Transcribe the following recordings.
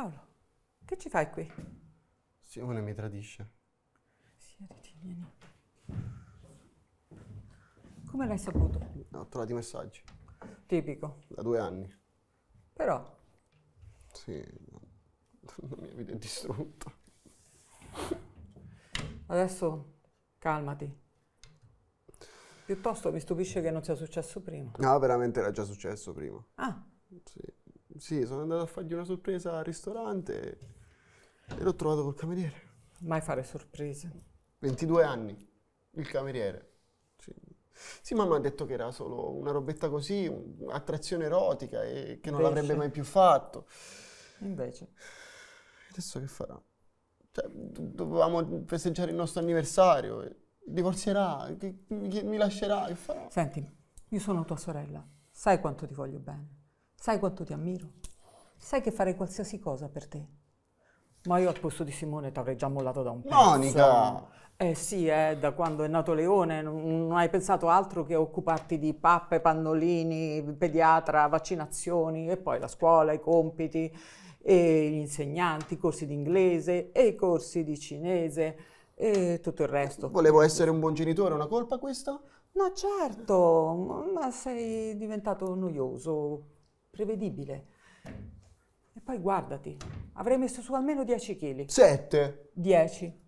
Paolo, che ci fai qui? Simone mi tradisce. Siediti, vieni. Come l'hai saputo? ho trovato i messaggi. Tipico. Da due anni. Però... Sì, non mi avete distrutto. Adesso calmati. Piuttosto mi stupisce che non sia successo prima. No, veramente era già successo prima. Ah. Sì. Sì, sono andato a fargli una sorpresa al ristorante e l'ho trovato col cameriere. Mai fare sorprese. 22 anni, il cameriere. Sì. sì, mamma ha detto che era solo una robetta così, un'attrazione erotica e che non l'avrebbe mai più fatto. Invece. Adesso che farà? Cioè, dovevamo festeggiare il nostro anniversario. Divorzierà, che, che mi lascerà, che farà? Senti, io sono tua sorella, sai quanto ti voglio bene. Sai quanto ti ammiro? Sai che farei qualsiasi cosa per te. Ma io al posto di Simone ti avrei già mollato da un pezzo. Monica! Eh sì, eh, da quando è nato Leone non, hai pensato altro che occuparti di pappe, pannolini, pediatra, vaccinazioni e poi la scuola, i compiti, e gli insegnanti, i corsi di inglese e i corsi di cinese e tutto il resto. Volevo essere un buon genitore, una colpa questa? No, certo, ma sei diventato noioso prevedibile. E poi guardati, avrei messo su almeno 10 kg. 7. 10.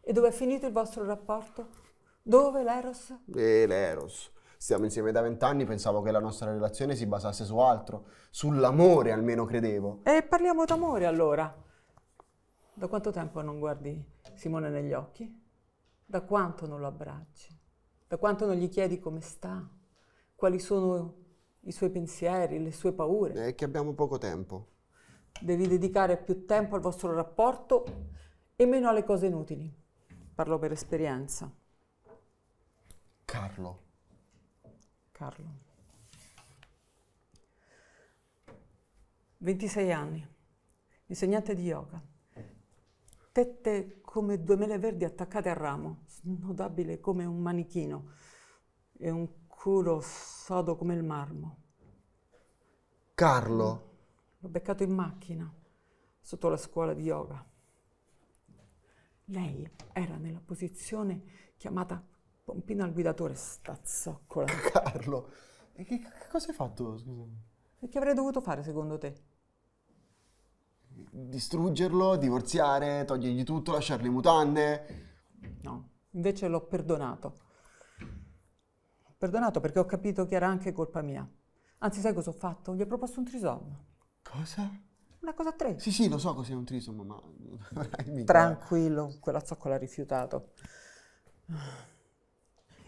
E dove è finito il vostro rapporto? Dove l'Eros? Eh, l'Eros. Stiamo insieme da vent'anni, pensavo che la nostra relazione si basasse su altro, sull'amore almeno credevo. E parliamo d'amore allora. Da quanto tempo non guardi Simone negli occhi? Da quanto non lo abbracci? Da quanto non gli chiedi come sta? Quali sono i suoi pensieri, le sue paure. È che abbiamo poco tempo. Devi dedicare più tempo al vostro rapporto e meno alle cose inutili. Parlo per esperienza. Carlo. Carlo. 26 anni, insegnante di yoga. Tette come due mele verdi attaccate al ramo, snodabile come un manichino e un culo sodo come il marmo. Carlo. Mm. L'ho beccato in macchina, sotto la scuola di yoga. Lei era nella posizione chiamata pompino al guidatore, sta zoccola. Carlo, e che, che cosa hai fatto, scusami? E che avrei dovuto fare, secondo te? Distruggerlo, divorziare, togliergli tutto, lasciarle mutande? No, invece l'ho perdonato. Ho perdonato perché ho capito che era anche colpa mia. Anzi, sai cosa ho fatto? Gli ho proposto un trisom. Cosa? Una cosa a tre. Sì, sì, lo so cos'è un trisom, ma... Tranquillo, quella zoccola ha rifiutato.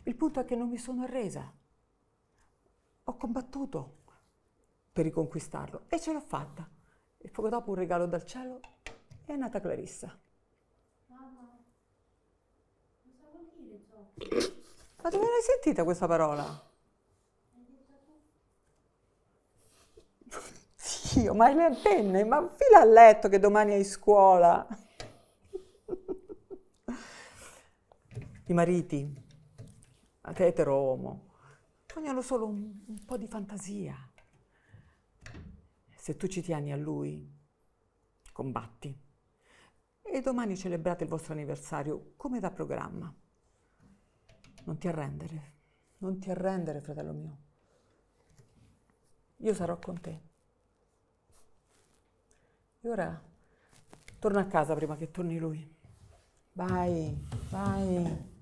Il punto è che non mi sono arresa. Ho combattuto per riconquistarlo e ce l'ho fatta. E poco dopo un regalo dal cielo è nata Clarissa. Mamma, non so dire Ma dove l'hai sentita questa parola? Dio, ma hai le antenne? Ma fila a letto che domani hai scuola. I mariti, anche etero uomo, vogliono solo un, un po' di fantasia. Se tu ci tieni a lui, combatti. E domani celebrate il vostro anniversario come da programma. Non ti arrendere, non ti arrendere, fratello mio. Io sarò con te ora torna a casa prima che torni lui. Vai, vai.